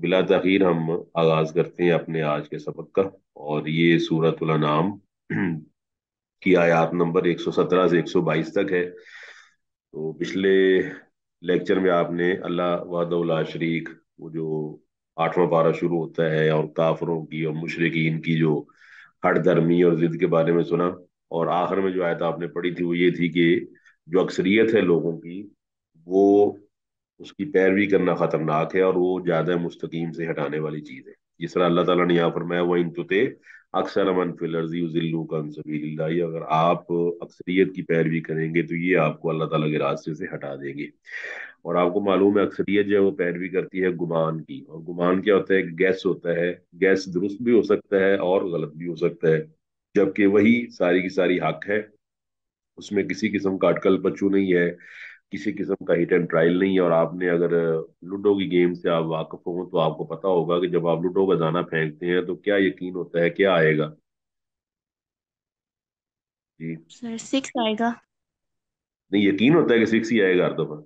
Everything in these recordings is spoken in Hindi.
बिला तखीर हम आगाज करते हैं अपने आज के सबक का और ये सूरत नाम की आयात नंबर 117 से 122 तक है तो पिछले लेक्चर में आपने अल्लाह वादला शरीक वो जो आठवां पारा शुरू होता है और काफरों की और मुशरकिन की जो हट धर्मी और जिद के बारे में सुना और आखिर में जो आयत आपने पढ़ी थी वो ये थी कि जो अक्सरियत है लोगों की वो उसकी पैरवी करना खतरनाक है और वो ज्यादा मुस्तकीम से हटाने वाली चीज है जिस तरह अल्लाह ताला ने यहाँ फरमाया वो इन तुते अक्सर अमन फिलर्जील्लू अगर आप अक्सरियत की पैरवी करेंगे तो ये आपको अल्लाह ताला के रास्ते से हटा देंगे और आपको मालूम है अक्सरियत जो है वो पैरवी करती है गुमान की और गुमान क्या होता है गैस होता है गैस दुरुस्त भी हो सकता है और गलत भी हो सकता है जबकि वही सारी की सारी हक है उसमें किसी किस्म का अटकल पचू नहीं है किसी किस्म का हिट एंड ट्रायल नहीं है और आपने अगर लूडो की गेम से आप वाकफ हो तो आपको पता होगा कि जब आप लूडो का दाना फेंकते हैं तो क्या यकीन होता है क्या आएगा जी सर सिक्स आएगा नहीं यकीन होता है कि सिक्स ही आएगा हर दफा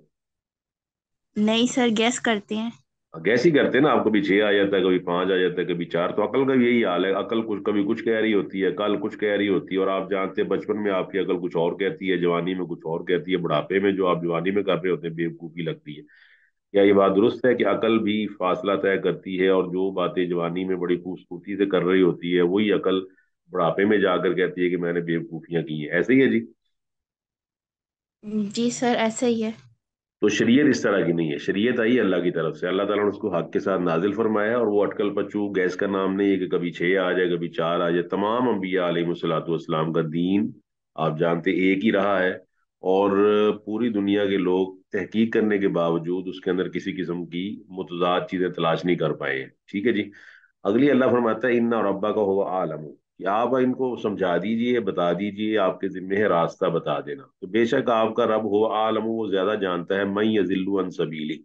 नहीं सर गैस करते हैं गैस ही करते ना आपको कभी छह आ जाता है कभी पांच आ जाता है कभी चार तो अकल का यही हाल है अकल कुछ कभी कुछ कह रही होती है कल कुछ कह रही होती है और आप जानते हैं बचपन में आपकी अकल कुछ और कहती है जवानी में कुछ और कहती है बुढ़ापे में जो आप जवानी में कर रहे होते हैं बेवकूफ़ी लगती है क्या ये बात दुरुस्त है कि अकल भी फासला तय करती है और जो बातें जवानी में बड़ी खूबसूरती से कर रही होती है वही अकल बुढ़ापे में जाकर कहती है कि मैंने बेवकूफियां की हैं ऐसे ही है जी जी सर ऐसा ही है तो शरीयत इस तरह की नहीं है शरीयत आई अल्लाह की तरफ से अल्लाह ताला ने उसको हक के साथ नाजिल फरमाया और वो अटकल पचू गैस का नाम नहीं है कि कभी छः आ जाए कभी चार आ जाए तमाम अम्बिया आलमसलातम का दीन आप जानते एक ही रहा है और पूरी दुनिया के लोग तहकीक करने के बावजूद उसके अंदर किसी किस्म की मुतजाद चीज़ें तलाश नहीं कर पाए ठीक है जी अगली अल्लाह फरमाता है इन्ना और अब्बा का हुआ आलम कि आप इनको समझा दीजिए बता दीजिए आपके ज़िम्मे है रास्ता बता देना तो बेशक आपका रब हो आलम वो ज़्यादा जानता है मई अन सबीली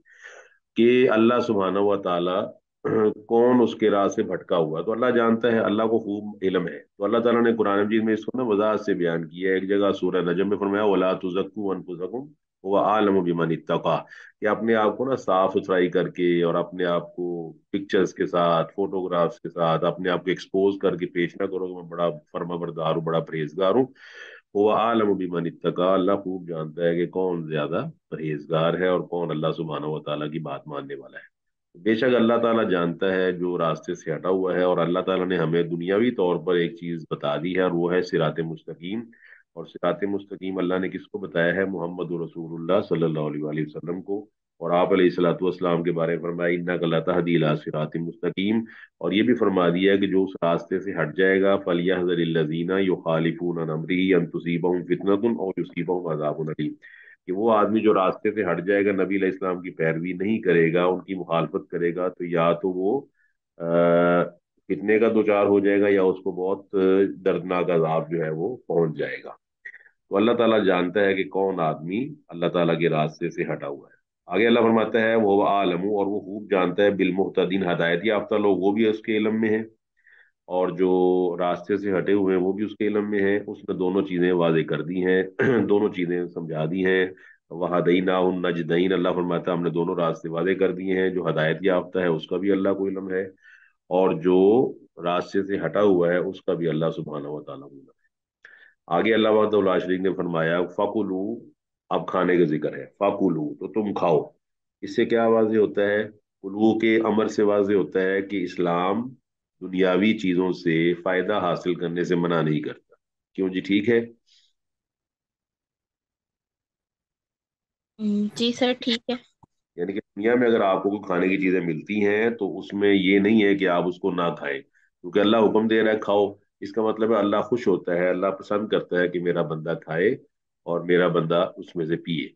कि अल्लाह सुबहाना व ताला कौन उसके राह से भटका हुआ तो अल्लाह जानता है अल्लाह को खूब इलम है तो अल्लाह ताला ने कुरान मजीद में इसको ना वजाहत से बयान किया है एक जगह सूरह नजम में फरमाया वला तुजक्कू अनफुसकुम वह आलम बिमन इतका कि अपने आप को ना साफ सुथराई करके और अपने आप को पिक्चर्स के साथ फोटोग्राफ्स के साथ अपने आप को एक्सपोज करके पेश ना करो मैं बड़ा फर्मा बरदार हूँ बड़ा परहेजगार हूँ वह आलम बिमन इतका अल्लाह खूब जानता है कि कौन ज्यादा परहेजगार है और कौन अल्लाह सुबहाना वाली की बात मानने वाला है बेशक अल्लाह ताला जानता है जो रास्ते से हटा हुआ है और अल्लाह ताला ने हमें दुनियावी तौर पर एक चीज़ बता दी है और वो है सिरात मुस्तकीम और सिरात मुस्तकीम अल्लाह ने किसको बताया है मोहम्मद रसूलुल्लाह सल्लल्लाहु अलैहि वसल्लम को और आप सलाम के बारे में फरमाया इन्ना कल्ला सिरात मुस्तकीम और ये भी फरमा दिया है कि जो उस रास्ते से हट जाएगा फलिया हज़रजीना यो खालिफून अमरी अनतसीबा और युसीबा अलीम कि वो आदमी जो रास्ते से हट जाएगा नबी इस्लाम की पैरवी नहीं करेगा उनकी मुखालफत करेगा तो या तो वो कितने का दो चार हो जाएगा या उसको बहुत दर्दनाक अजाब जो है वो पहुंच जाएगा तो अल्लाह ताला जानता है कि कौन आदमी अल्लाह ताला के रास्ते से हटा हुआ है आगे अल्लाह फरमाता है वो आलमू और वो खूब जानता है बिलमुहतदीन हदायत याफ्ता लोग वो भी उसके इलम में है और जो रास्ते से हटे हुए हैं वो भी उसके इलम में है उसने दोनों चीज़ें वाजे कर दी हैं दोनों चीज़ें समझा दी हैं दई ना उन दईन अल्लाह फरमाता हमने दोनों रास्ते वादे कर दिए हैं जो हदायत याफ्ता है उसका भी अल्लाह को इलम है और जो रास्ते से हटा हुआ है उसका भी अल्लाह सुबहाना वाली आगे अल्लाह वकला तो ने फरमाया फ़ाकुलू अब खाने का जिक्र है फ़ाकुलू तो तुम खाओ इससे क्या वाज होता है कुलू के अमर से वाज होता है कि इस्लाम दुनियावी चीज़ों से फ़ायदा हासिल करने से मना नहीं करता क्यों जी ठीक है हम्म, जी सर ठीक है यानी कि दुनिया में अगर आपको कोई खाने की चीज़ें मिलती हैं तो उसमें ये नहीं है कि आप उसको ना खाएं क्योंकि अल्लाह हुक्म दे रहा है खाओ इसका मतलब है अल्लाह खुश होता है अल्लाह पसंद करता है कि मेरा बंदा खाए और मेरा बंदा उसमें से पिए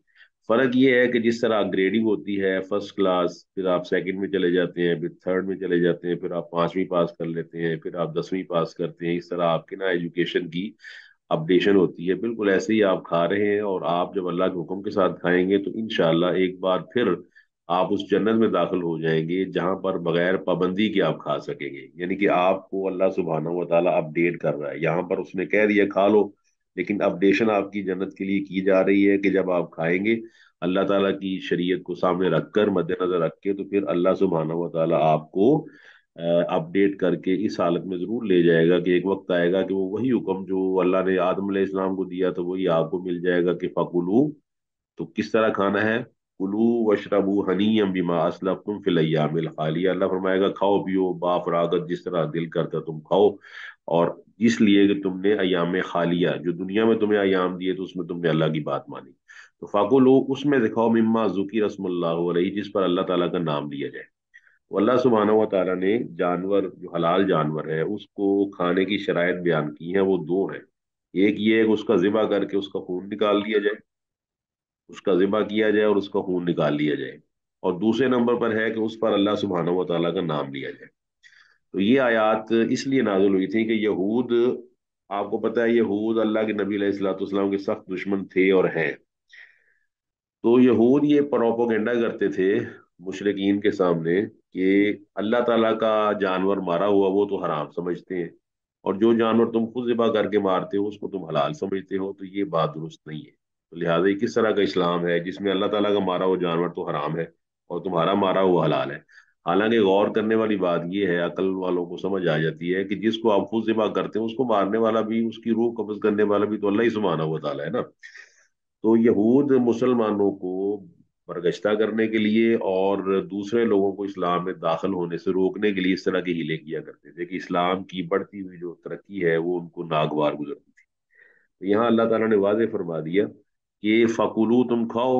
फ़र्क ये है कि जिस तरह ग्रेडिंग होती है फर्स्ट क्लास फिर आप सेकंड में चले जाते हैं फिर थर्ड में चले जाते हैं फिर आप पाँचवीं पास कर लेते हैं फिर आप दसवीं पास करते हैं इस तरह आपके ना एजुकेशन की अपडेशन होती है बिल्कुल ऐसे ही आप खा रहे हैं और आप जब अल्लाह के हुक्म के साथ खाएंगे तो इन एक बार फिर आप उस जन्नत में दाखिल हो जाएंगे जहां पर बगैर पाबंदी के आप खा सकेंगे यानी कि आपको अल्लाह सुबहाना व अपडेट कर रहा है यहाँ पर उसने कह दिया खा लो लेकिन अपडेशन आपकी जन्नत के लिए की जा रही है कि जब आप खाएंगे अल्लाह ताला की शरीयत को सामने रखकर मद्देनजर रख के तो फिर अल्लाह सुबहाना व आपको अपडेट करके इस हालत में ज़रूर ले जाएगा कि एक वक्त आएगा कि वो वही हुक्म जो अल्लाह ने आदम इस्लाम को दिया तो वही आपको मिल जाएगा कि फ़कुलू तो किस तरह खाना है कुलू वशरबू अम बीमा असलब तुम फिलयामिल खाली अल्लाह फरमाएगा खाओ पियो बागत जिस तरह दिल करता तुम खाओ और इसलिए कि तुमने अयाम खालिया जो दुनिया में तुम्हें अयाम दिए तो उसमें तुमने अल्लाह की बात मानी तो फाको लो उसमें दिखाओ मम्मा जुकी रसमल्ला जिस पर अल्लाह ताला का नाम लिया जाए तो अल्लाह सुबहाना व ताली ने जानवर जो हलाल जानवर है उसको खाने की शराय बयान की है वो दो हैं एक ये है कि उसका ज़िबा करके उसका खून निकाल दिया जाए उसका ज़िबा किया जाए और उसका खून निकाल लिया जाए और दूसरे नंबर पर है कि उस पर अल्लाह सुबहान व का नाम लिया जाए तो ये आयात इसलिए नाजुल हुई थी कि यहूद आपको पता है यहूद अल्लाह के नबी सलाम के सख्त दुश्मन थे और हैं तो यहूद ये प्रोपोगेंडा करते थे मुशरकिन के सामने कि अल्लाह ताला का जानवर मारा हुआ वो तो हराम समझते हैं और जो जानवर तुम खुद ज़िबा करके मारते हो उसको तुम हलाल समझते हो तो ये बात दुरुस्त नहीं है तो लिहाजा किस तरह का इस्लाम है जिसमें अल्लाह ताला का मारा हुआ जानवर तो हराम है और तुम्हारा मारा हुआ हलाल है हालांकि गौर करने वाली बात यह है अकल वालों को समझ आ जाती है कि जिसको आप खुद जिबा करते हैं उसको मारने वाला भी उसकी रूह कब्ज करने वाला भी तो अल्लाह ही सुबहाना हुआ ताला है ना तो यहूद मुसलमानों को बरगश्ता करने के लिए और दूसरे लोगों को इस्लाम में दाखिल होने से रोकने के लिए इस तरह के हीले किया करते थे कि इस्लाम की बढ़ती हुई जो तरक्की है वो उनको नागवार गुजरती थी तो यहाँ अल्लाह ताला ने वाज फरमा दिया कि फ़कुलू तुम खाओ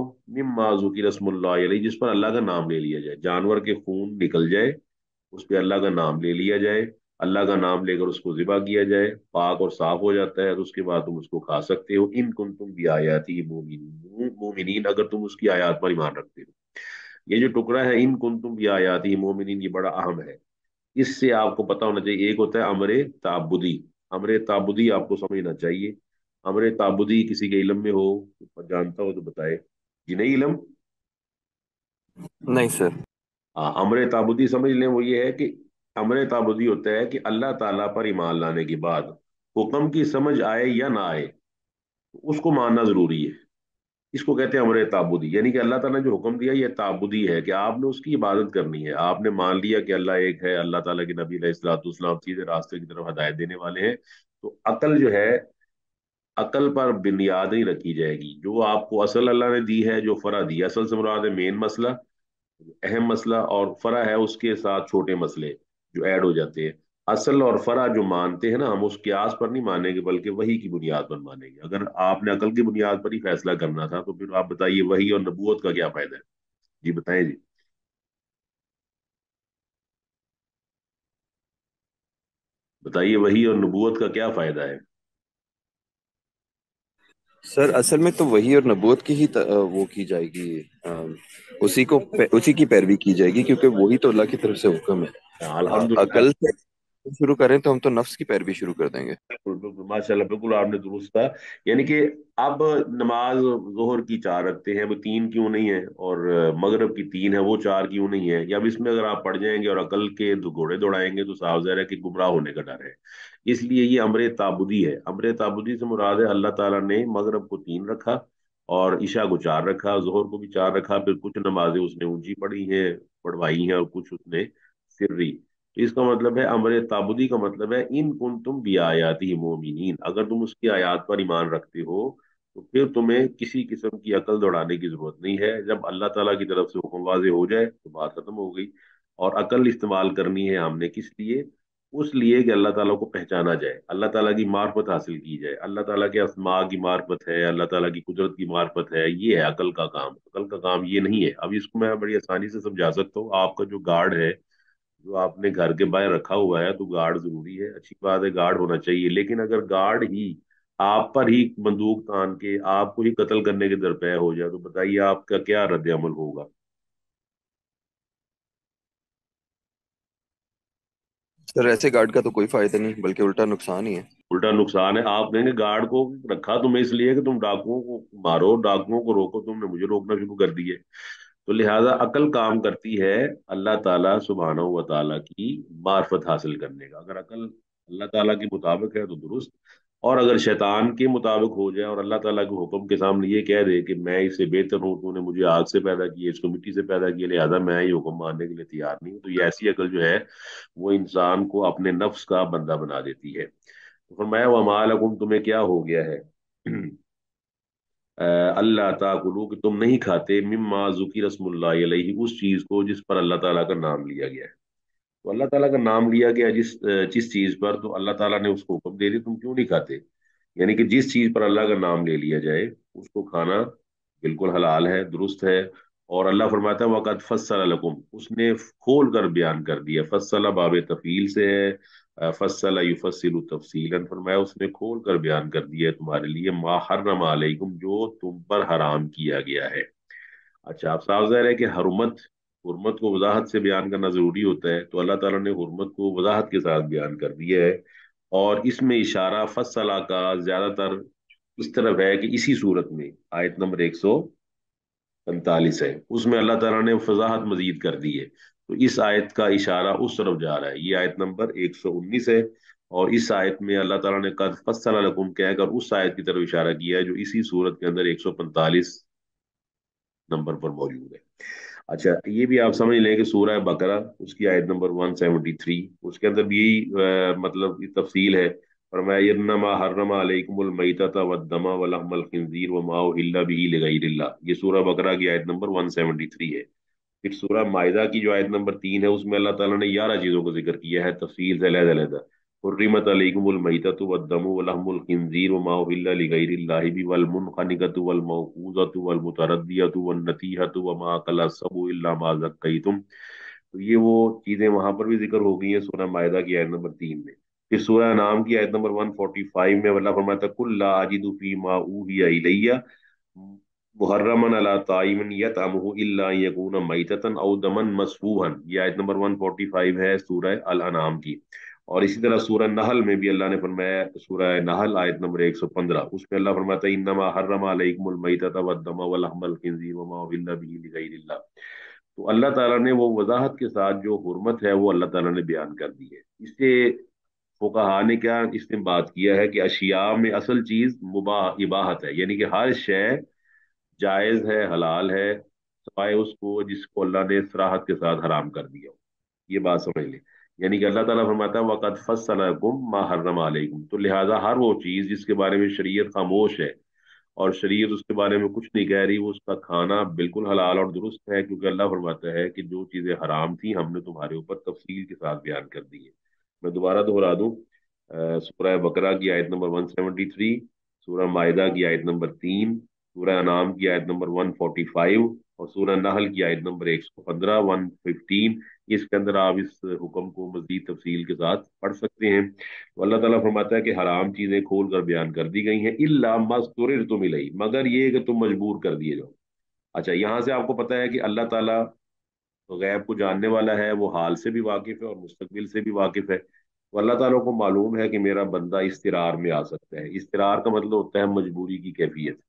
माजू की रसमुल्ला जिस पर अल्लाह का नाम ले लिया जाए जानवर के खून निकल जाए उस पर अल्लाह का नाम ले लिया जाए अल्लाह का नाम लेकर उसको ज़िबा किया जाए पाक और साफ हो जाता है तो उसके बाद तुम उसको खा सकते हो इन कुन तुम भी आयाती मोमिन मोमिन अगर तुम उसकी आयात पर ईमान रखते हो ये जो टुकड़ा है इन कुन तुम भी आयाती मोमिन ये बड़ा अहम है इससे आपको पता होना चाहिए एक होता है अमरे ताबुदी अमरे ताबुदी आपको समझना चाहिए अमर ताबुदी किसी के इलम में हो जानता हो तो बताए जी नहीं इलम नहीं सर हाँ अमर ताबुदी समझ लें वो ये है कि अमर ताबुदी होता है कि अल्लाह ताला पर ईमान लाने के बाद हुक्म की समझ आए या ना आए उसको मानना ज़रूरी है इसको कहते हैं अमर ताबुदी यानी कि अल्लाह ताला ने जो हुक्म दिया ये ताबुदी है कि आपने उसकी इबादत करनी है आपने मान लिया कि अल्लाह एक है अल्लाह ताला के नबी सलाम सीधे रास्ते की तरफ हदायत देने वाले हैं तो अकल जो है अकल पर बुनियाद नहीं रखी जाएगी जो आपको असल अल्लाह ने दी है जो फरा दी असल से मुराद है मेन मसला अहम मसला और फरा है उसके साथ छोटे मसले जो ऐड हो जाते हैं असल और फरा जो मानते हैं ना हम उसके आस पर नहीं मानेंगे बल्कि वही की बुनियाद पर मानेंगे अगर आपने अकल की बुनियाद पर ही फैसला करना था तो फिर आप बताइए वही और नबूत का क्या फायदा है जी बताएं जी बताइए वही और नबूत का क्या फायदा है सर असल में तो वही और नबूत की ही वो की जाएगी उसी को उसी की पैरवी की जाएगी क्योंकि वही तो अल्लाह की तरफ से हुक्म है अकल से शुरू करें तो हम तो नफ्स की पैरवी शुरू कर देंगे माशाल्लाह बिल्कुल आपने दुरुस्त कहा यानी कि अब नमाज जोहर की चार रखते हैं वो तीन क्यों नहीं है और मगरब की तीन है वो चार क्यों नहीं है या अब इसमें अगर आप पढ़ जाएंगे और अकल के तो घोड़े दौड़ाएंगे तो साफ जहर है कि गुमराह होने का डर है इसलिए ये अमर ताबुदी है अमर ताबुदी से मुराद है अल्लाह तला ने मगरब को तीन रखा और ईशा को चार रखा जोहर को भी चार रखा फिर कुछ नमाजें उसने ऊंची पढ़ी हैं पढ़वाई हैं और कुछ उसने सिर्री तो इसका मतलब है अमर ताबुदी का मतलब है इन कुन तुम भी आयाती मोमिन अगर तुम उसकी आयात पर ईमान रखते हो तो फिर तुम्हें किसी किस्म की अकल दौड़ाने की जरूरत नहीं है जब अल्लाह तला की तरफ से हुक्म वाजे हो जाए तो बात खत्म हो गई और अकल इस्तेमाल करनी है हमने किस लिए उस लिए कि अल्लाह ताला को पहचाना जाए अल्लाह ताला की मार्फत हासिल की जाए अल्लाह ताला के असमा की मार्फत है अल्लाह ताला की कुदरत की मार्फत है ये है अकल का काम अकल का काम ये नहीं है अब इसको मैं बड़ी आसानी से समझा सकता हूँ आपका जो गार्ड है जो आपने घर के बाहर रखा हुआ है तो गार्ड जरूरी है अच्छी बात है गार्ड होना चाहिए लेकिन अगर गार्ड ही आप पर ही बंदूक तान के आपको ही कत्ल करने के दरपे हो जाए तो बताइए आपका क्या रद्द अमल होगा सर ऐसे गार्ड का तो कोई फायदा नहीं बल्कि उल्टा नुकसान ही है उल्टा नुकसान है आप कहेंगे गार्ड को रखा तुम्हें इसलिए कि तुम डाकुओं को मारो डाकुओं को रोको तुमने मुझे रोकना शुरू कर दिए तो लिहाजा अकल काम करती है अल्लाह ताला सुबहाना व ताला की मार्फत हासिल करने का अगर अकल अल्लाह ताला के मुताबिक है तो दुरुस्त और अगर शैतान के मुताबिक हो जाए और अल्लाह ताला के हुक्म के सामने ये कह दे कि मैं इससे बेहतर हूँ तूने मुझे आग से पैदा किया इसको मिट्टी से पैदा किया लिहाजा मैं ये हुक्म मानने के लिए तैयार नहीं हूँ तो ये ऐसी अकल जो है वो इंसान को अपने नफ्स का बंदा बना देती है तो फरमाया वह मालकुम तुम्हें क्या हो गया है अल्लाह ताकुलू कि तुम नहीं खाते मिम्मा जुकी रसमल उस चीज़ को जिस पर अल्लाह ताला का नाम लिया गया है तो अल्लाह ताला का नाम लिया गया जिस जिस चीज़ पर तो अल्लाह ताला ने उसको हुक्म दे दिया तुम क्यों नहीं खाते यानी कि जिस चीज़ पर अल्लाह का नाम ले लिया जाए उसको खाना बिल्कुल हलाल है दुरुस्त है और अल्लाह फरमाता है वक़द फसल उसने खोल कर बयान कर दिया फसल बाब तफील से है फसला युफसिल तफसीलन फरमाया उसने खोल कर बयान कर दिया है तुम्हारे लिए माहरम आलकुम जो तुम पर हराम किया गया है अच्छा आप साफ जाहिर है कि हरमत हरमत को वजाहत से बयान करना ज़रूरी होता है तो अल्लाह तला ने हरमत को वजाहत के साथ बयान कर दिया है और इसमें इशारा फसला का ज़्यादातर इस तरफ है कि इसी सूरत में आयत नंबर एक सौ पैंतालीस है उसमें अल्लाह तला ने फजाहत मजीद कर दी है तो इस आयत का इशारा उस तरफ जा रहा है ये आयत नंबर 119 है और इस आयत में अल्लाह ताला ने कद फसला कहकर उस आयत की तरफ इशारा किया है जो इसी सूरत के अंदर 145 नंबर पर मौजूद है अच्छा ये भी आप समझ लें कि सूरह बकरा उसकी आयत नंबर 173 उसके अंदर भी यही मतलब तफसील है और मैं अलैकुमलमैता वदमा वलहमल भी ये सूरह बकरा की आयत नंबर 173 है फिर सूरह माहिदा की जो आयत नंबर तीन है उसमें अल्लाह ताला ने ग्यारह चीज़ों का जिक्र किया है तफसील से लहदा हर्रमत अलैकुमुलमैततु वद्दमु वलहमुल खिंजीर वमा उहिल्ला लिगैरिल्लाहि बिहि वलमुनखनिकतु वलमौकूजतु वलमुतरद्दियतु वन्नतीहतु वमा अकला सबु इल्ला मा ज़क्कैतुम तो ये वो चीज़ें वहाँ पर भी जिक्र हो गई हैं सूरह मायदा की आयत नंबर तीन में फिर सूरह नाम की आयत नंबर वन फोर्टी फाइव में अल्लाह फरमाता कुल्ला अजिदु फी मा उहिया इलैया मुहर्रमन अला ताइमन यतअमहु इल्ला यकून मैततन औ दमन मसबूहन ये आयत नंबर 145 है सूरह अल अनाम की और इसी तरह सूरह नहल में भी अल्लाह ने फरमाया सूरह नहल आयत नंबर 115 उसमें अल्लाह फरमाता है इन्नमा हर्रम अलैकुमुल मैतत व वद्दम वल हमल खिंजीर व मा उहिल्ला बिही लिगैरिल्लाह तो अल्लाह ताला ने वो वजाहत के साथ जो हुरमत है वो अल्लाह ताला ने बयान कर दी है इससे फुकाहा ने क्या इसने बात किया है कि अशिया में असल चीज़ मुबा इबाहत है यानी कि हर शय जायज़ है हलाल है सवाए उसको जिसको अल्लाह ने सराहत के साथ हराम कर दिया हो ये बात समझ ली यानी कि अल्लाह ताला फरमाता है वक़द गुम मा हरम अलैकुम तो लिहाजा हर वो चीज़ जिसके बारे में शरीयत खामोश है और शरीयत उसके बारे में कुछ नहीं कह रही वो उसका खाना बिल्कुल हलाल और दुरुस्त है क्योंकि अल्लाह फरमाता है कि जो चीज़ें हराम थी हमने तुम्हारे ऊपर तफसील के साथ बयान कर दी है मैं दोबारा दोहरा दूँ सूर्य बकरा की आयत नंबर वन सेवेंटी थ्री सूर्य माहिदा की आयत नंबर तीन सूरह नाम की आयत नंबर 145 और सूरह नहल की आयत नंबर 115 115 इसके अंदर आप इस हुक्म को मजीद तफसील के साथ पढ़ सकते हैं तो अल्लाह ताला फरमाता है कि हराम चीज़ें खोल कर बयान कर दी गई हैं इल्ला मस्तुर तो मिलई मगर ये कि तुम मजबूर कर दिए जाओ अच्छा यहाँ से आपको पता है कि अल्लाह ताला तो गैब को जानने वाला है वो हाल से भी वाकिफ़ है और मुस्तबिल से भी वाकिफ़ है तो अल्लाह ताला को मालूम है कि मेरा बंदा इसतरार में आ सकता है इसतरार का मतलब होता है मजबूरी की कैफियत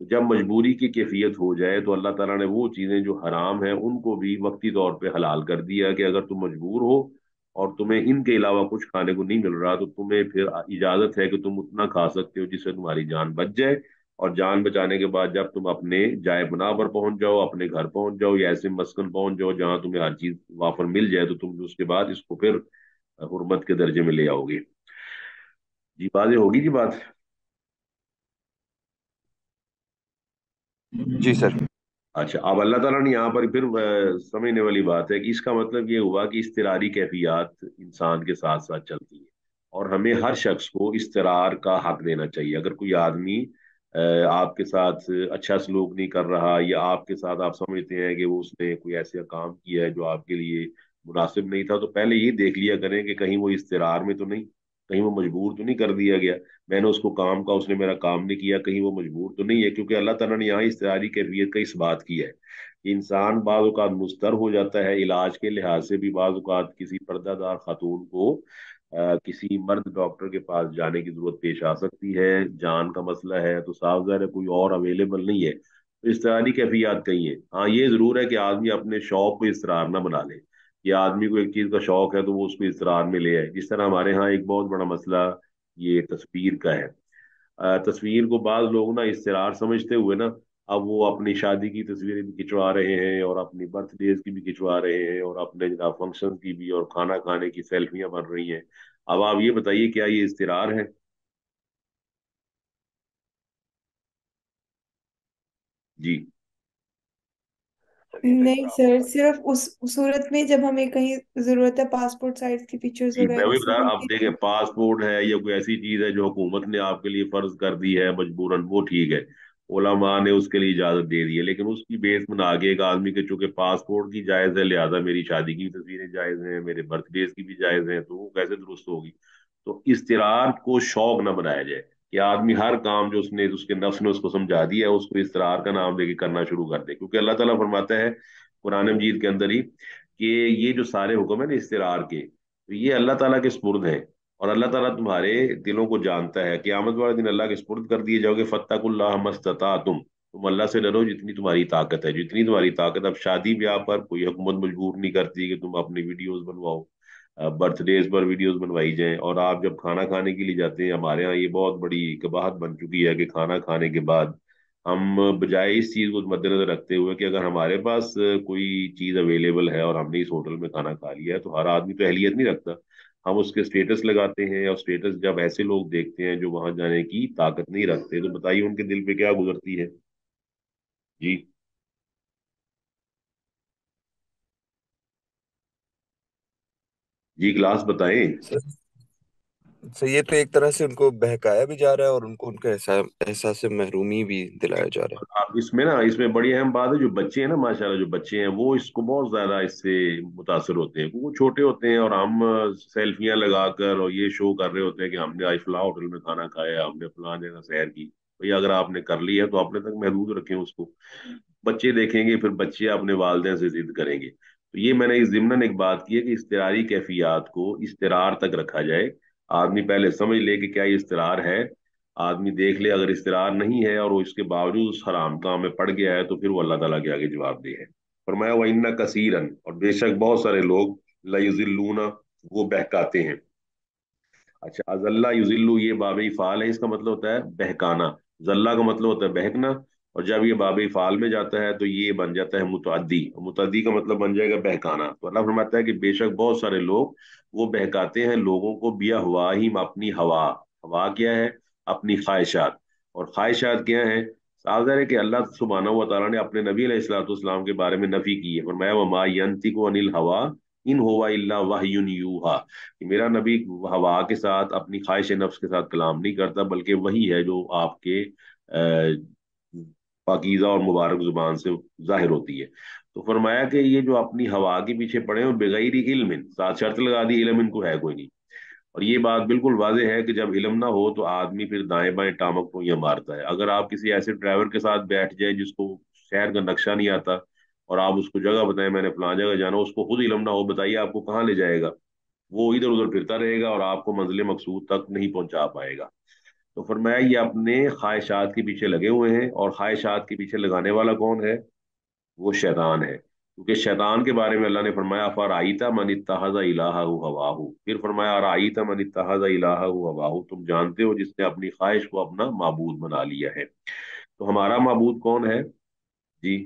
तो जब मजबूरी की कैफियत हो जाए तो अल्लाह ताला ने वो चीज़ें जो हराम हैं उनको भी वक्ती तौर पे हलाल कर दिया कि अगर तुम मजबूर हो और तुम्हें इनके अलावा कुछ खाने को नहीं मिल रहा तो तुम्हें फिर इजाज़त है कि तुम उतना खा सकते हो जिससे तुम्हारी जान बच जाए और जान बचाने के बाद जब तुम अपने जाए बना पर पहुंच जाओ अपने घर पहुंच जाओ या ऐसे मस्कन पहुंच जाओ जहां तुम्हें हर चीज़ वाफर मिल जाए तो तुम उसके बाद इसको फिर हरमत के दर्जे में ले आओगे जी बाज़े होगी जी बात जी सर अच्छा अब अल्लाह ताला ने यहाँ पर फिर समझने वाली बात है कि इसका मतलब ये हुआ कि इसतरारी कैफियत इंसान के साथ साथ चलती है और हमें हर शख्स को इसतरार का हक देना चाहिए अगर कोई आदमी आपके साथ अच्छा सलूक नहीं कर रहा या आपके साथ आप समझते हैं कि वो उसने कोई ऐसा काम किया है जो आपके लिए मुनासिब नहीं था तो पहले ये देख लिया करें कि कहीं वो इसतरार में तो नहीं कहीं वो मजबूर तो नहीं कर दिया गया मैंने उसको काम का उसने मेरा काम नहीं किया कहीं वो मजबूर तो नहीं है क्योंकि अल्लाह तला ने यहाँ इस तैयारी कैफियत का इस बात की है इंसान बाज़ अवत मुस्तर हो जाता है इलाज के लिहाज से भी बाज़ किसी पर्दादार खातून को आ, किसी मर्द डॉक्टर के पास जाने की जरूरत पेश आ सकती है जान का मसला है तो साफ जहर है कोई और अवेलेबल नहीं है तो की कैफियात कहीं है हाँ ये जरूर है कि आदमी अपने शौक को तरह ना बना ले या आदमी को एक चीज का शौक है तो वो उसको इसरार में ले आए जिस तरह हमारे यहाँ एक बहुत बड़ा मसला ये तस्वीर का है तस्वीर को बाद लोग ना इसरार समझते हुए ना अब वो अपनी शादी की तस्वीरें भी खिंचवा रहे हैं और अपनी बर्थडे की भी खिंचवा रहे हैं और अपने फंक्शन की भी और खाना खाने की सेल्फियां बन रही हैं अब आप ये बताइए क्या ये इसरार है जी नहीं सर सिर्फ उस सूरत में जब हमें कहीं जरूरत है पासपोर्ट साइज की पिक्चर्स वगैरह मैं भी बता रहा आप देखें पासपोर्ट है या कोई ऐसी चीज है जो हुकूमत ने आपके लिए फर्ज कर दी है मजबूरन वो ठीक है ओलामा ने उसके लिए इजाजत दे दी है लेकिन उसकी बेस में आगे एक आदमी के चूंकि पासपोर्ट की जायज है लिहाजा मेरी शादी की तस्वीरें जायज है मेरे बर्थडे की भी जायज है तो वो कैसे दुरुस्त होगी तो इसतरार को शौक ना बनाया जाए कि आदमी हर काम जो उसने उसके नफ्स ने उसको समझा दिया है उसको इसरार का नाम लेके करना शुरू कर दे क्योंकि अल्लाह ताला फरमाता है कुरान मजीद के अंदर ही कि ये जो सारे हुक्म है ना इसरार के तो ये अल्लाह ताला के स्पुरद हैं और अल्लाह ताला तुम्हारे दिलों को जानता है क्यामत वाले दिन अल्लाह के स्पुरद कर दिए जाओगे फ़तकुल्ला मस्तता तुम तुम अल्लाह से डरो जितनी तुम्हारी ताकत है जितनी तुम्हारी ताकत अब शादी ब्याह पर कोई हुकूमत मजबूर नहीं करती कि तुम अपनी वीडियोज बनवाओ बर्थडेज पर वीडियोस बनवाई जाएं और आप जब खाना खाने के लिए जाते हैं हमारे यहाँ ये बहुत बड़ी कबाहत बन चुकी है कि खाना खाने के बाद हम बजाय इस चीज़ को मद्देनजर रखते हुए कि अगर हमारे पास कोई चीज़ अवेलेबल है और हमने इस होटल में खाना खा लिया है तो हर आदमी तो अहलियत नहीं रखता हम उसके स्टेटस लगाते हैं और स्टेटस जब ऐसे लोग देखते हैं जो वहां जाने की ताकत नहीं रखते तो बताइए उनके दिल पे क्या गुजरती है जी जी क्लास बताएं सर ये तो एक तरह से उनको बहकाया भी जा रहा है और उनको उनका एहसास एहसास महरूमी भी दिलाया जा रहा है आप इसमें ना इसमें बड़ी अहम बात है जो बच्चे हैं ना माशाल्लाह जो बच्चे हैं वो इसको बहुत ज्यादा इससे मुतासर होते हैं वो छोटे होते हैं और हम सेल्फियां लगाकर और ये शो कर रहे होते हैं कि हमने आज फला होटल में खाना खाया हमने फला जगह सैर की भैया अगर आपने कर ली है तो अपने तक महदूद रखें उसको बच्चे देखेंगे फिर बच्चे अपने वालदे से जिद करेंगे तो ये मैंने इस जिमन एक बात की है कि इसतरारी कैफियात को इसतरार तक रखा जाए आदमी पहले समझ ले कि क्या ये इसतरार है आदमी देख ले अगर इसतरार नहीं है और वो इसके बावजूद उस हराम काम में पड़ गया है तो फिर वो अल्लाह तला के आगे जवाब दे है मैं वह इन्ना कसीरन और बेशक बहुत सारे लोग लूना वो बहकाते हैं अच्छा अजल्ला युजिल्लू ये बाब फाल है इसका मतलब होता है बहकाना जल्ला का मतलब होता है बहकना और जब ये बाब फाल में जाता है तो ये बन जाता है मुतदी मुतदी का मतलब बन जाएगा बहकाना तो अल्लाह फरमाता है कि बेशक बहुत सारे लोग वो बहकाते हैं लोगों को बिया हवा ही अपनी हवा हवा क्या है अपनी ख्वाहिशात और ख्वाहिशात क्या है साजर है कि अल्लाह सुबहाना तला ने अपने नबी अलैहिस्सलाम के बारे में नफ़ी की है फरमाया वा मा को अनिल हवा इन होवा इल्ला युहा कि मेरा नबी हवा के साथ अपनी ख्वाहिश नफ्स के साथ कलाम नहीं करता बल्कि वही है जो आपके पाकिज़ा और मुबारक ज़ुबान से ज़ाहिर होती है तो फरमाया कि ये जो अपनी हवा के पीछे पड़े हैं बगैर इल्म साथ शर्त लगा दी इलम इनको है कोई नहीं और ये बात बिल्कुल वाजह है कि जब इलम ना हो तो आदमी फिर दाएं बाएं टामक को यह मारता है अगर आप किसी ऐसे ड्राइवर के साथ बैठ जाए जिसको शहर का नक्शा नहीं आता और आप उसको जगह बताएं मैंने फला जगह जाना उसको खुद इलम ना हो बताइए आपको कहाँ ले जाएगा वो इधर उधर फिरता रहेगा और आपको मंजिल मकसूद तक नहीं पहुंचा पाएगा तो फरमाया ये अपने ख्वाहिशात के पीछे लगे हुए हैं और ख्वाहिशात के पीछे लगाने वाला कौन है वो शैतान है क्योंकि शैतान के बारे में अल्लाह ने फरमाया फर आई था मन इतहाजा इलाहू हवाहू फिर फरमाया आई था मन इतहाजा इलाहू हवाहू तुम जानते हो जिसने अपनी ख्वाहिश को अपना मबूद बना लिया है तो हमारा मबूद कौन है जी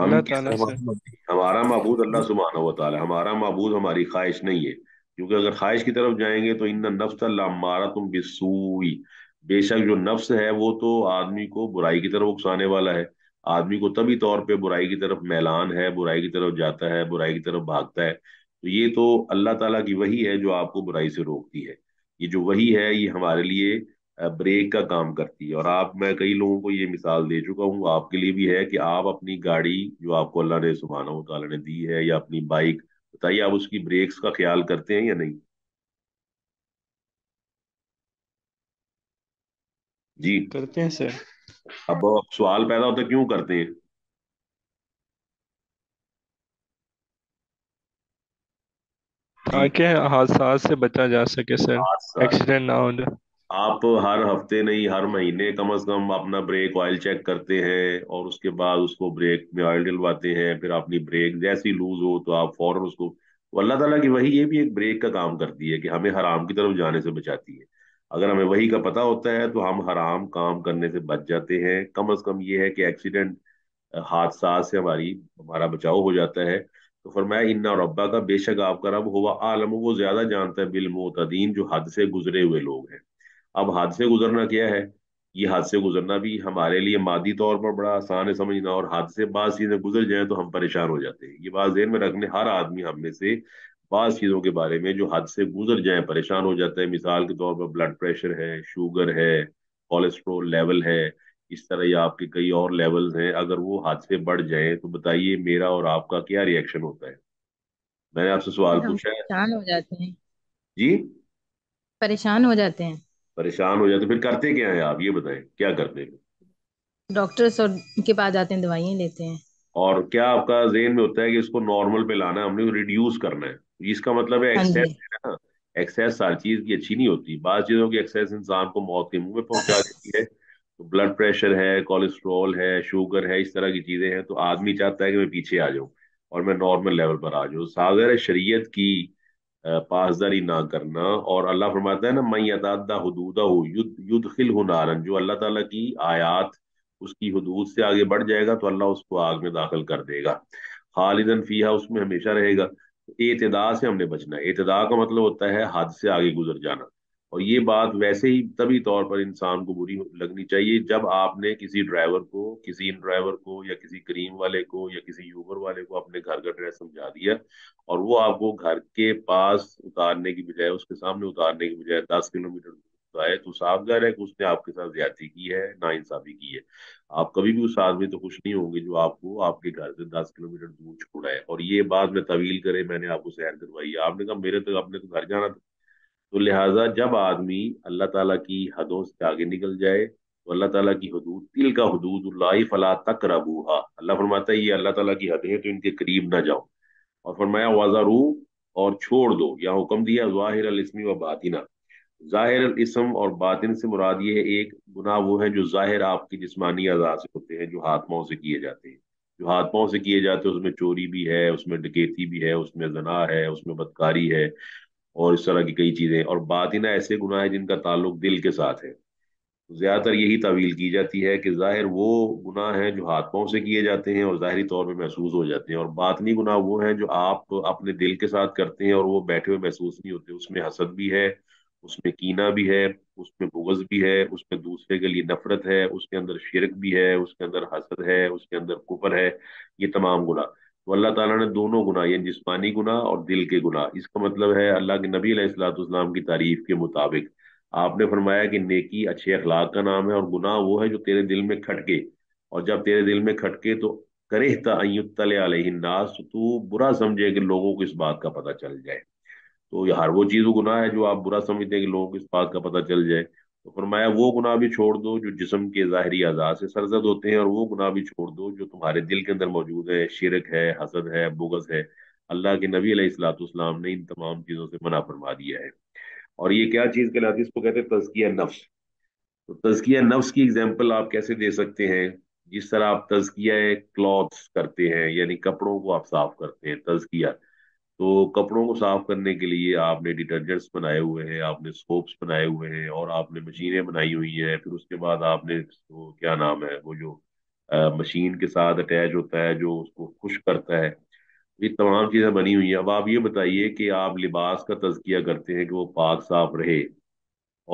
हम हमारा महबूद अल्लाह सुबहान वाली हमारा महबूद हमारी ख्वाहिश नहीं है क्योंकि अगर ख्वाहिश की तरफ जाएंगे तो इन नफ्स हमारा तुम बिसूई बेशक जो नफ्स है वो तो आदमी को बुराई की तरफ उकसाने वाला है आदमी को तभी तौर पे बुराई की तरफ मैलान है बुराई की तरफ जाता है बुराई की तरफ भागता है तो ये तो अल्लाह ताला की वही है जो आपको बुराई से रोकती है ये जो वही है ये हमारे लिए ब्रेक का काम करती है और आप मैं कई लोगों को ये मिसाल दे चुका हूँ आपके लिए भी है कि आप अपनी गाड़ी जो आपको अल्लाह ने सुबहाना तला ने दी है या अपनी बाइक बताइए आप उसकी ब्रेक्स का ख्याल करते हैं या नहीं जी करते हैं सर अब सवाल पैदा होता क्यों करते हैं क्या हादसा से बचा जा सके सर एक्सीडेंट ना हो जाए आप हर हफ्ते नहीं हर महीने कम से कम अपना ब्रेक ऑयल चेक करते हैं और उसके बाद उसको ब्रेक में ऑयल डलवाते हैं फिर अपनी ब्रेक जैसी लूज हो तो आप फौरन उसको अल्लाह ताला की वही ये भी एक ब्रेक का काम करती है कि हमें हराम की तरफ जाने से बचाती है अगर हमें वही का पता होता है तो हम हराम काम करने से बच जाते हैं कम अज कम ये है कि एक्सीडेंट हादसा से हमारी हमारा बचाव हो जाता है तो फरमाया इन्ना रब्बा का बेशक आपका रब हुआ आलम वो ज्यादा जानता है बिल मोतदीन जो हद से गुजरे हुए लोग हैं अब हाथ से गुजरना क्या है ये हाथ से गुजरना भी हमारे लिए मादी तौर पर बड़ा आसान है समझना और हाथ से बाज चीजें गुजर जाए तो हम परेशान हो जाते हैं ये बात जहन में रखने हर आदमी हमें से बाज चीजों के बारे में जो हाथ से गुजर जाए परेशान हो जाता है मिसाल के तौर पर ब्लड प्रेशर है शुगर है कोलेस्ट्रोल लेवल है इस तरह या आपके कई और लेवल्स हैं अगर वो हाथ से बढ़ जाए तो बताइए मेरा और आपका क्या रिएक्शन होता है मैंने आपसे सवाल पूछा है परेशान हो जाते हैं जी परेशान हो जाते हैं परेशान हो जाते फिर करते क्या है आप ये बताएं क्या करते हैं डॉक्टर के पास जाते हैं दवाइयाँ लेते हैं और क्या आपका जेन में होता है कि इसको नॉर्मल पे लाना है हमने रिड्यूस करना है इसका मतलब है एक्सेस हाँ है ना एक्सेस हर चीज की अच्छी नहीं होती बात चीजों की एक्सेस इंसान को मौत के मुंह में पहुंचा देती है तो ब्लड प्रेशर है कोलेस्ट्रॉल है शुगर है इस तरह की चीजें हैं तो आदमी चाहता है कि मैं पीछे आ जाऊं और मैं नॉर्मल लेवल पर आ जाऊं सागर है शरीयत की पासदारी ना करना और अल्लाह फरमाता है ना मैं अदादा हदूदा हो युद युदखिल नारन जो अल्लाह ताला की आयात उसकी हदूद से आगे बढ़ जाएगा तो अल्लाह उसको आग में दाखिल कर देगा खालिदन फीहा उसमें हमेशा रहेगा एतदा से हमने बचना है एतदा का मतलब होता है हद से आगे गुजर जाना और ये बात वैसे ही तभी तौर पर इंसान को बुरी लगनी चाहिए जब आपने किसी ड्राइवर को किसी इन ड्राइवर को या किसी क्रीम वाले को या किसी यूबर वाले को अपने घर का ड्रेस समझा दिया और वो आपको घर के पास उतारने की बजाय उसके सामने उतारने की बजाय दस किलोमीटर है तो साफ घर है कि उसने आपके साथ ज्यादा की है ना इंसाफी की है आप कभी भी उस आदमी तो खुश नहीं होंगे जो आपको आपके घर से दस किलोमीटर दूर छोड़ा है और ये बात मैं तवील करे मैंने आपको सैर करवाई आपने कहा मेरे तो अपने तो घर जाना था तो लिहाजा जब आदमी अल्लाह ताला की हदों से आगे निकल जाए तो अल्लाह ताला की हदूद तिल का हदूद फला तक रबूहा अल्लाह फरमाता है ये अल्लाह ताला की हदें तो इनके करीब ना जाओ और फरमाया रू और छोड़ दो या हुक्म दिया ज़ाहिर अलस्मी व बातिना ज़ाहिर इसम और बातिन से मुराद ये है एक गुनाह वो है जो ज़ाहिर आपकी जिस्मानी अजा से होते हैं जो हाथ पाँव से किए जाते हैं जो हाथ पाँव से किए जाते हैं उसमें चोरी भी है उसमें डकैती भी है उसमें जना है उसमें बदकारी है और इस तरह की कई चीज़ें और ना ऐसे गुनाह है जिनका ताल्लुक दिल के साथ है तो ज़्यादातर यही तवील की जाती है कि ज़ाहिर वो गुनाह हैं जो हाथ पाँव से किए जाते हैं और ज़ाहरी तौर पर महसूस हो जाते हैं और बातनी गुनाह वो हैं जो आप अपने दिल के साथ करते हैं और वो बैठे हुए महसूस नहीं होते उसमें हसद भी है उसमें कीना भी है उसमें बुगज भी है उसमें दूसरे के लिए नफरत है उसके अंदर शिरक भी है उसके अंदर हसद है उसके अंदर कुफर है ये तमाम गुनाह तो अल्लाह ताला ने दोनों गुना ये जिसमानी गुना और दिल के गुना इसका मतलब है अल्लाह के नबी सलाम की तारीफ के मुताबिक आपने फरमाया कि नेकी अच्छे अखलाक का नाम है और गुनाह वो है जो तेरे दिल में खटके और जब तेरे दिल में खटके तो करेहता नास तो बुरा समझे कि लोगों को इस बात का पता चल जाए तो हर वो चीज़ वो गुनाह है जो आप बुरा समझते हैं कि लोगों को इस बात का पता चल जाए तो फरमाया वो गुनाह भी छोड़ दो जो जिसम के ज़ाहरी आज़ा से सरजद होते हैं और वो गुनाह भी छोड़ दो जो तुम्हारे दिल के अंदर मौजूद है शिरक है हसद है बुगज है अल्लाह के नबी अलैहिस्सलाम ने इन तमाम चीज़ों से मना फरमा दिया है और ये क्या चीज़ कहलाती है इसको कहते हैं तजकिया नफ्स तो तजकिया नफ्स की एग्जाम्पल आप कैसे दे सकते हैं जिस तरह आप तजकिया क्लॉथ्स करते हैं यानी कपड़ों को आप साफ करते हैं तजकिया तो कपड़ों को साफ करने के लिए आपने डिटर्जेंट्स बनाए हुए हैं आपने सोप्स बनाए हुए हैं और आपने मशीनें बनाई हुई हैं फिर उसके बाद आपने तो क्या नाम है वो जो आ, मशीन के साथ अटैच होता है जो उसको खुश करता है ये तमाम चीज़ें बनी हुई हैं अब आप ये बताइए कि आप लिबास का तजकिया करते हैं कि वो पाक साफ रहे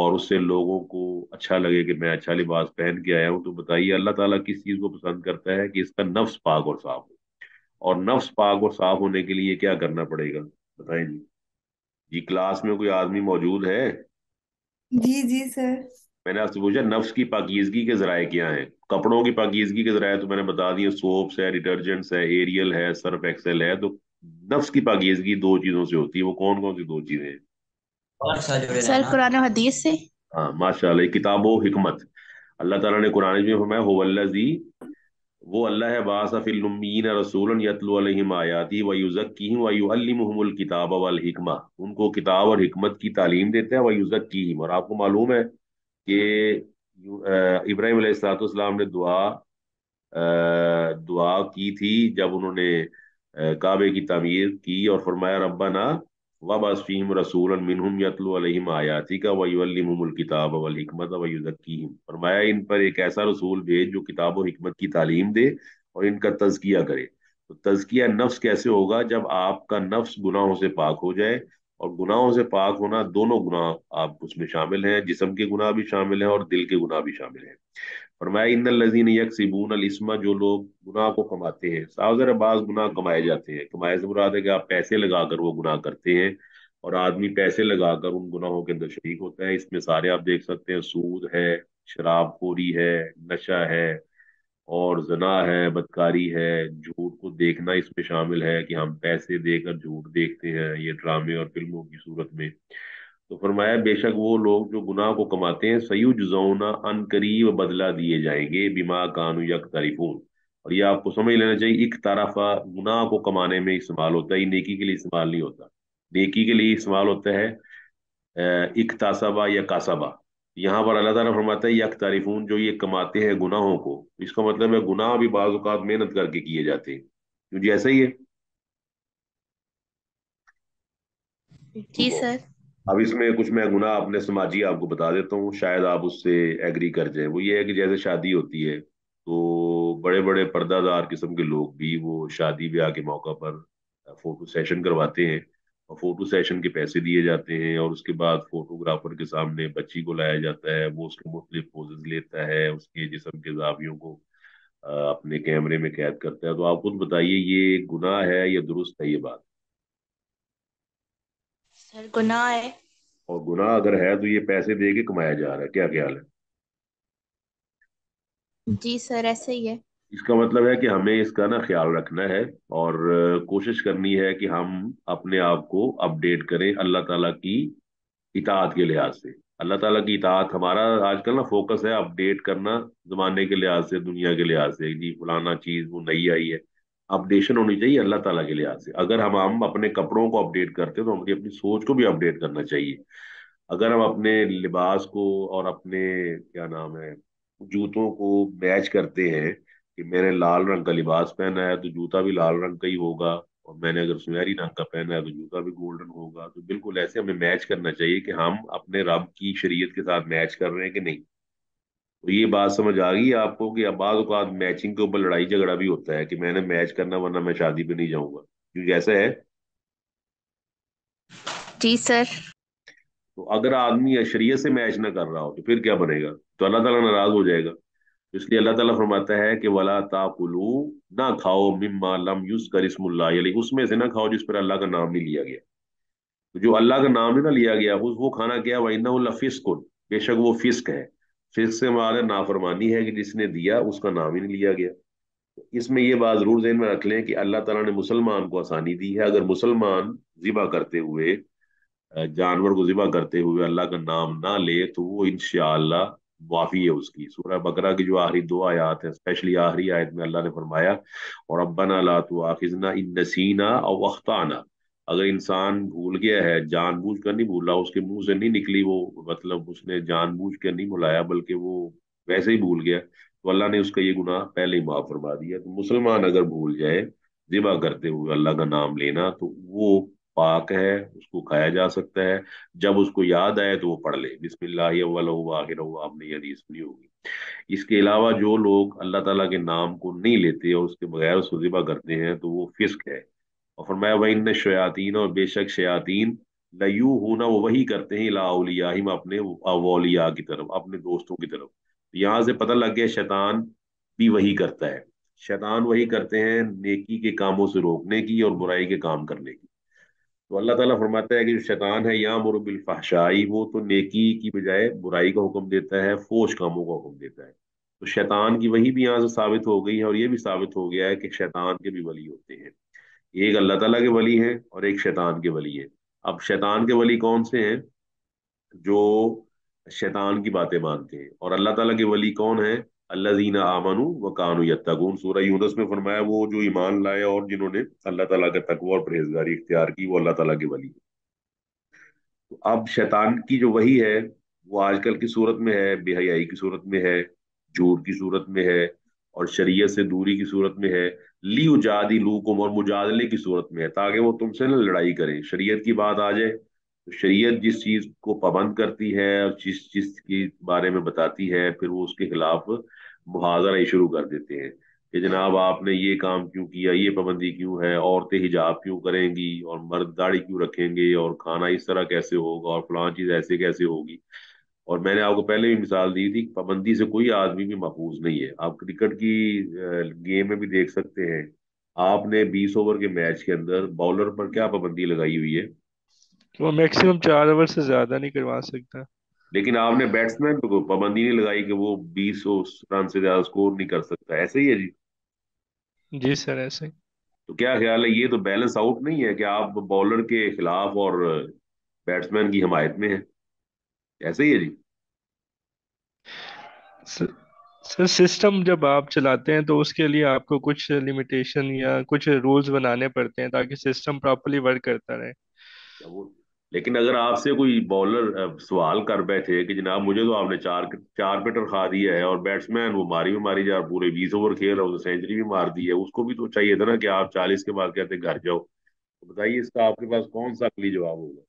और उससे लोगों को अच्छा लगे कि मैं अच्छा लिबास पहन के आया हूँ तो बताइए अल्लाह ताला किस चीज़ को पसंद करता है कि इसका नफ्स पाक और साफ हो और नफ्स पाक और साफ होने के लिए क्या करना पड़ेगा बताए जी जी क्लास में कोई आदमी मौजूद है जी जी सर मैंने आपसे पूछा नफ्स की पाकिजगी के जराये क्या है कपड़ों की पाकिजगी के जराये तो मैंने बता दिए सोप्स है डिटर्जेंट्स है एरियल है सर्फ एक्सेल है तो नफ्स की पाकिजगी दो चीजों से होती है वो कौन कौन सी दो चीजें हैं सर कुरान हदीस से हाँ माशाल्लाह किताबो हिकमत अल्लाह ताला ने कुरान में फरमाया हुवल्लजी वो अल्लाह है बासफ़िल्मीन रसूल यतलम आयाती वयुज़क्की वयुअलमहमुल किताब वलहिकमा उनको किताब और हमत की तालीम देते हैं वयुज़क्कीम और आपको मालूम है कि इब्राहिम अलैहिस्सलाम ने दुआ दुआ की थी जब उन्होंने काबे की तमीर की और फरमाया रब्बाना वबीम रसूल आयातिका वहीमल किताब वल हिकमत फरमाया इन पर एक ऐसा रसूल भेज जो किताब और की तालीम दे और इनका तज़किया करे तो तज़किया नफ्स कैसे होगा जब आपका नफ्स गुनाहों से पाक हो जाए और गुनाहों से पाक होना दोनों गुनाह आप उसमें शामिल हैं जिसम के गुनाह भी शामिल हैं और दिल के गुनाह भी शामिल हैं फरमाया इन लजीन अलस्मा जो लोग गुनाह को कमाते हैं साजर बाज गुनाह कमाए जाते हैं कमाए से मुराद है कि आप पैसे लगाकर वो गुनाह करते हैं और आदमी पैसे लगाकर उन गुनाहों के अंदर शरीक होता है इसमें सारे आप देख सकते हैं सूद है शराबखोरी है नशा है और जना है बदकारी है झूठ को देखना इसमें शामिल है कि हम पैसे देकर झूठ देखते हैं ये ड्रामे और फिल्मों की सूरत में तो फरमाया बेशक वो लोग जो गुनाह को कमाते हैं सयू जुजौना अन करीब बदला दिए जाएंगे बीमा कानू यक तारीफून और ये आपको समझ लेना चाहिए एक तरफा गुनाह को कमाने में इस्तेमाल होता है नेकी के लिए इस्तेमाल नहीं होता नेकी के लिए इस्तेमाल होता है एक तासाबा या कासाबा यहाँ पर अल्लाह ताला फरमाता है यक तारीफून जो ये कमाते हैं गुनाहों को इसका मतलब है गुनाह भी बाज़ात मेहनत करके किए जाते हैं क्योंकि ऐसा ही है जी तो सर अब इसमें कुछ मैं गुना अपने समाजी आपको बता देता हूँ शायद आप उससे एग्री कर जाए वो ये है कि जैसे शादी होती है तो बड़े बड़े पर्दादार किस्म के लोग भी वो शादी ब्याह के मौका पर फोटो सेशन करवाते हैं और फोटो सेशन के पैसे दिए जाते हैं और उसके बाद फोटोग्राफर के सामने बच्ची को लाया जाता है वो उसके मुख्तलि पोजेज लेता है उसके जिसम के जावियों को अपने कैमरे में कैद करता है तो आप खुद बताइए ये गुनाह है या दुरुस्त है ये बात सर गुनाह है और गुनाह अगर है तो ये पैसे दे के कमाया जा रहा है क्या ख्याल है जी सर ऐसे ही है इसका मतलब है कि हमें इसका ना ख्याल रखना है और कोशिश करनी है कि हम अपने आप को अपडेट करें अल्लाह ताला की इतात के लिहाज से अल्लाह ताला की इतात हमारा आजकल ना फोकस है अपडेट करना जमाने के लिहाज से दुनिया के लिहाज से जी फलाना चीज वो नई आई है अपडेशन होनी चाहिए अल्लाह ताला के लिहाज से अगर हम हम अपने कपड़ों को अपडेट करते हैं तो हमें अपनी सोच को भी अपडेट करना चाहिए अगर हम अपने लिबास को और अपने क्या नाम है जूतों को मैच करते हैं कि मैंने लाल रंग का लिबास पहना है तो जूता भी लाल रंग का ही होगा और मैंने अगर सुनहरी रंग का पहना है तो जूता भी गोल्डन होगा तो बिल्कुल ऐसे हमें मैच करना चाहिए कि हम अपने रब की शरीयत के साथ मैच कर रहे हैं कि नहीं तो ये बात समझ आ गई आपको कि अब बाद मैचिंग के ऊपर लड़ाई झगड़ा भी होता है कि मैंने मैच करना वरना मैं शादी पे नहीं जाऊंगा क्योंकि ऐसा है जी सर तो अगर आदमी अशरीय से मैच ना कर रहा हो तो फिर क्या बनेगा तो अल्लाह ताला नाराज हो जाएगा तो इसलिए अल्लाह ताला फरमाता है कि वला ताकुलू ना खाओ मिम्मा लम यूज कर इसमुल्ला यानी उसमें से ना खाओ जिस पर अल्लाह का नाम नहीं लिया गया तो जो अल्लाह का नाम नहीं ना लिया गया वो खाना क्या वही ना फिस्क बेशक वो फिस्क है फिर से हमारा नाफरमानी है कि जिसने दिया उसका नाम ही नहीं लिया गया इसमें यह बात जरूर जहन में रख लें कि अल्लाह तला ने मुसलमान को आसानी दी है अगर मुसलमान जिबा करते हुए जानवर को जिबा करते हुए अल्लाह का नाम ना ले तो वो इनशाला माफी है उसकी सूर्य बकरा की जो आखिरी दो आयात है स्पेशली आखिरी आयत में अल्लाह ने फरमाया और अब्बना ला तो आखिजना इन नसीना और वख्ताना अगर इंसान भूल गया है जानबूझ कर नहीं भूला उसके मुंह से नहीं निकली वो मतलब उसने जानबूझ कर नहीं भुलाया बल्कि वो वैसे ही भूल गया तो अल्लाह ने उसका ये गुनाह पहले ही माफ फरमा दिया तो मुसलमान अगर भूल जाए जिबा करते हुए अल्लाह का नाम लेना तो वो पाक है उसको खाया जा सकता है जब उसको याद आए तो वो पढ़ ले बिस्मिल्लाहिर आपने ये हदीस नहीं होगी इसके अलावा जो लोग अल्लाह ताला के नाम को नहीं लेते और उसके बगैर उसको जिबा करते हैं तो वो फिस्क है और फरमाया वही इन शयातीन और बेशक शयातीन लयू होना वो वही करते हैं हिम अपने अवलिया की तरफ अपने दोस्तों की तरफ यहाँ से पता लग गया शैतान भी वही करता है शैतान वही करते हैं नेकी के कामों से रोकने की और बुराई के काम करने की तो अल्लाह ताला फरमाता है कि जो शैतान है या मुरबिल फहशाई वो तो नेकी की बजाय बुराई का हुक्म देता है फोश कामों का हुक्म देता है तो शैतान की वही भी यहाँ से साबित हो गई है और ये भी साबित हो गया है कि शैतान के भी वली होते हैं एक अल्लाह ताला के वली हैं और एक शैतान के वली है अब शैतान के वली कौन से हैं जो शैतान की बातें मानते हैं और अल्लाह ताला के वली कौन है अल्लाजीना आमनु व कानू तगुन सूरह यूनुस में फरमाया वो जो ईमान लाए और जिन्होंने अल्लाह तला का तकवा और परहेजगारी इख्तियार की वो अल्लाह तला के वली है तो अब शैतान की जो वही है वो आजकल की सूरत में है बेहयाई की सूरत में है झूठ की सूरत में है और शरीय से दूरी की सूरत में है ली उजादी लूकुम और मुजादले की सूरत में है ताकि वो तुमसे ना लड़ाई करें शरीयत की बात आ जाए तो शरीयत जिस चीज़ को पाबंद करती है और जिस चीज़ के बारे में बताती है फिर वो उसके खिलाफ मुहाजरा शुरू कर देते हैं कि जनाब आपने ये काम क्यों किया ये पाबंदी क्यों है औरतें हिजाब क्यों करेंगी और मर्द दाढ़ी क्यों रखेंगे और खाना इस तरह कैसे होगा और फलान चीज़ ऐसे कैसे होगी और मैंने आपको पहले भी मिसाल दी थी पाबंदी से कोई आदमी भी महफूज नहीं है आप क्रिकेट की गेम में भी देख सकते हैं आपने 20 ओवर के मैच के अंदर बॉलर पर क्या पाबंदी लगाई हुई है वो मैक्सिमम चार ओवर से ज्यादा नहीं करवा सकता लेकिन आपने बैट्समैन को पाबंदी नहीं लगाई कि वो बीस रन से ज्यादा स्कोर नहीं कर सकता ऐसे ही है जी जी सर ऐसे ही तो क्या ख्याल है ये तो बैलेंस आउट नहीं है कि आप बॉलर के खिलाफ और बैट्समैन की हमायत में है कैसे ही है जी सर सिस्टम जब आप चलाते हैं तो उसके लिए आपको कुछ लिमिटेशन या कुछ रूल्स बनाने पड़ते हैं ताकि सिस्टम प्रॉपरली वर्क करता रहे अच्छा, लेकिन अगर आपसे कोई बॉलर सवाल कर बैठे कि जनाब मुझे तो आपने चार चार पे खा दिया है और बैट्समैन वो मारी भी मारी जा पूरे बीस ओवर खेल रहा सेंचुरी तो भी मार दी है उसको भी तो चाहिए था ना कि आप चालीस के बाद कहते घर जाओ तो बताइए इसका आपके पास कौन सा अगली जवाब होगा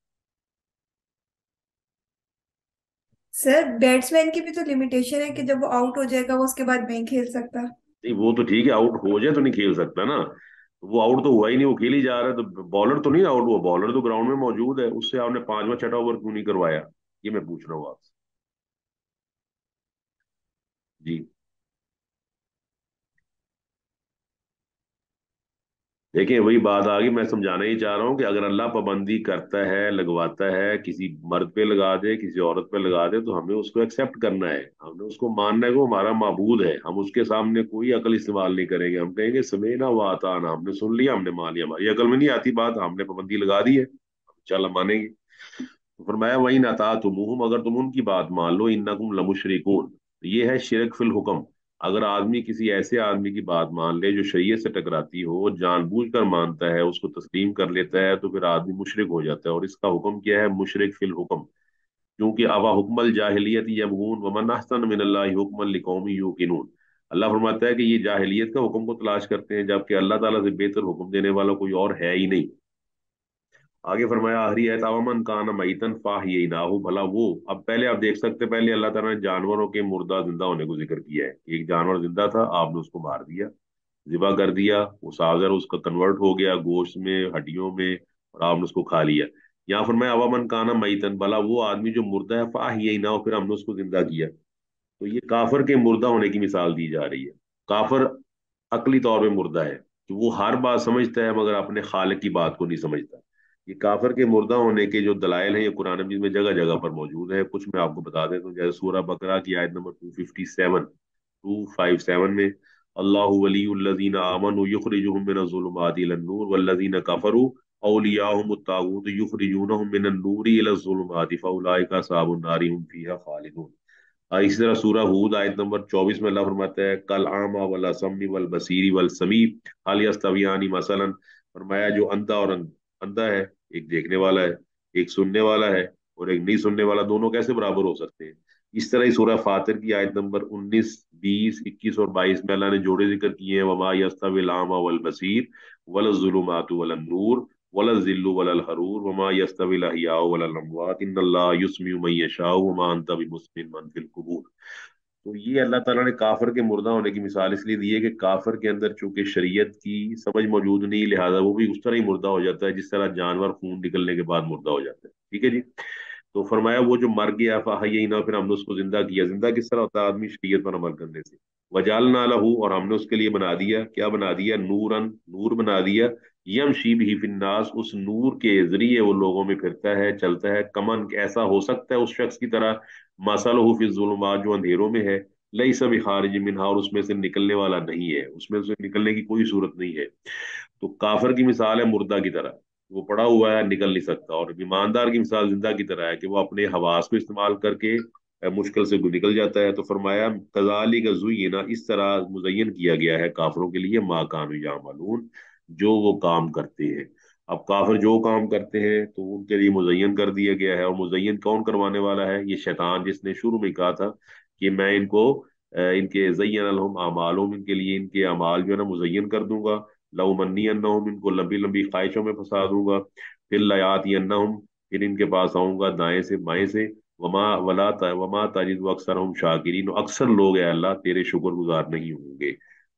सर बैट्समैन की भी तो लिमिटेशन है कि जब वो आउट हो जाएगा वो उसके बाद नहीं खेल सकता नहीं वो तो ठीक है आउट हो जाए तो नहीं खेल सकता ना वो आउट तो हुआ ही नहीं वो खेल ही जा रहा है तो बॉलर तो नहीं आउट हुआ बॉलर तो ग्राउंड में मौजूद है उससे आपने पांचवा छठा ओवर क्यों नहीं करवाया ये मैं पूछ रहा हूँ आपसे जी देखिए वही बात आ गई मैं समझाना ही चाह रहा हूँ कि अगर अल्लाह पाबंदी करता है लगवाता है किसी मर्द पे लगा दे किसी औरत पे लगा दे तो हमें उसको एक्सेप्ट करना है हमने उसको मानना है कि हमारा मबूद है हम उसके सामने कोई अकल इस्तेमाल नहीं करेंगे हम कहेंगे समय ना वाता ना हमने सुन लिया हमने मान लिया हमारी अकल में नहीं आती बात हमने पाबंदी लगा दी है चल मानेंगे तो फिर मैं वही नाता तुम अगर तुम उनकी बात मान लो इन्ना कुम लमुशरिकून ये है शिरक फिल हुक्म अगर आदमी किसी ऐसे आदमी की बात मान ले जो शरीय से टकराती हो जानबूझ कर मानता है उसको तस्लीम कर लेता है तो फिर आदमी मुशरक हो जाता है और इसका हुक्म क्या है मुशरक फिल हुक्म क्योंकि अवा हुक्मल जाहिलियत यमगून वमन अहसन मिनल्लाकमल लिकौमी यूकिनून अल्लाह फरमाता है कि ये जाहिलियत का हुक्म को तलाश करते हैं जबकि अल्लाह ताला से बेहतर हुक्म देने वाला कोई और है ही नहीं आगे फरमाया हरी का ना मईतन फाह ना हो भला वो अब पहले आप देख सकते पहले अल्लाह तला ने जानवरों के मुर्दा जिंदा होने को जिक्र किया है एक जानवर जिंदा था आपने उसको मार दिया जिबा कर दिया वो साजर उसका कन्वर्ट हो गया गोश्त में हड्डियों में और आपने उसको खा लिया यहाँ फरमाया अवामन ना मईतन भला वो आदमी जो मुर्दा है फाह यही ना हो फिर हमने उसको जिंदा किया तो ये काफर के मुर्दा होने की मिसाल दी जा रही है काफर अकली तौर पर मुर्दा है तो वो हर बात समझता है मगर अपने खालक की बात को नहीं समझता ये काफर के मुर्दा होने के जो दलाइल है ये कुरान मजीद में जगह जगह पर मौजूद है कुछ मैं आपको बता देता हूँ जैसे सूरह बकरा की आयत number two fifty seven two five seven में अल्लाह वलीन आमन वल्लिन कफरू इसी तरह सूरह आयत नंबर समी जो और अं-, एक देखने वाला है एक सुनने वाला है और एक नहीं सुनने वाला दोनों कैसे बराबर हो सकते हैं इस तरह ही सूरह फातिर की आयत नंबर 19, 20, 21 और 22 में अल्लाह ने जोड़े जिक्र किए हैं वमा यस्तविलामा वल बसीर वल जुलुमात वल नूर वल जिल्लु वल हरूर वमा यस्तविल अहया वल अमवात इन अल्लाह युस्मियु मन यशाउ वमा अंत बिमुस्मिन मन फिल कुबूर तो ये अल्लाह ताला ने काफर के मुर्दा होने की मिसाल इसलिए दी है कि काफर के अंदर चूंकि शरीयत की समझ मौजूद नहीं लिहाजा वो भी उस तरह ही मुर्दा हो जाता है जिस तरह जानवर खून निकलने के बाद मुर्दा हो जाता है ठीक है जी तो फरमाया वो जो मर गया यही ना फिर हमने उसको जिंदा किया जिंदा किस तरह होता है आदमी शरीयत पर अमल करने से वजाल नाला और हमने उसके लिए बना दिया क्या बना दिया नूरन नूर बना दिया यम शीब ही फिन्नास उस नूर के जरिए वो लोगों में फिरता है चलता है कमन ऐसा हो सकता है उस शख्स की तरह मसल फिजुलमात जो अंधेरों में है लई सब खारिज मिनहा और उसमें से निकलने वाला नहीं है उसमें से निकलने की कोई सूरत नहीं है तो काफर की मिसाल है मुर्दा की तरह वो पड़ा हुआ है निकल नहीं सकता और ईमानदार की मिसाल जिंदा की तरह है कि वो अपने हवास को इस्तेमाल करके मुश्किल से निकल जाता है तो फरमाया कजाली का जुयना इस तरह मुजयन किया गया है काफरों के लिए माकाम यामलून जो वो काम करते हैं अब काफिर जो काम करते हैं तो उनके लिए मुजयन कर दिया गया है और मुजयन कौन करवाने वाला है ये शैतान जिसने शुरू में कहा था कि मैं इनको इनके जयन अमालूम इनके लिए इनके अमाल जो है ना मुजयन कर दूंगा अन्ना हम इनको लंबी लंबी ख्वाहिशों में फंसा दूंगा फिर लयाती हम फिर इनके पास आऊंगा दाएं से बाएं से वमा वला वमा ताजिद अक्सर हम शाकिरीन अक्सर लोग अल्लाह तेरे शुक्रगुजार नहीं होंगे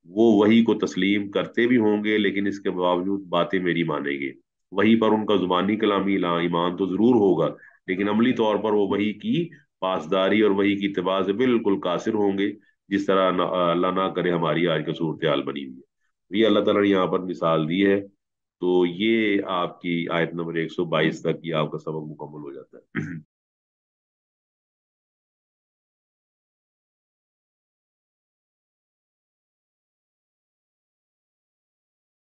वो वही को तस्लीम करते भी होंगे लेकिन इसके बावजूद बातें मेरी मानेंगे वही पर उनका जुबानी कलामी ला ईमान तो ज़रूर होगा लेकिन अमली तौर पर वो वही की पासदारी और वही की इतबा बिल्कुल कासिर होंगे जिस तरह अल्लाह ना, करे हमारी आज का सूरत हाल बनी हुई है तो ये अल्लाह तला ने यहाँ पर मिसाल दी है तो ये आपकी आयत नंबर 122 तक ये आपका सबक मुकम्मल हो जाता है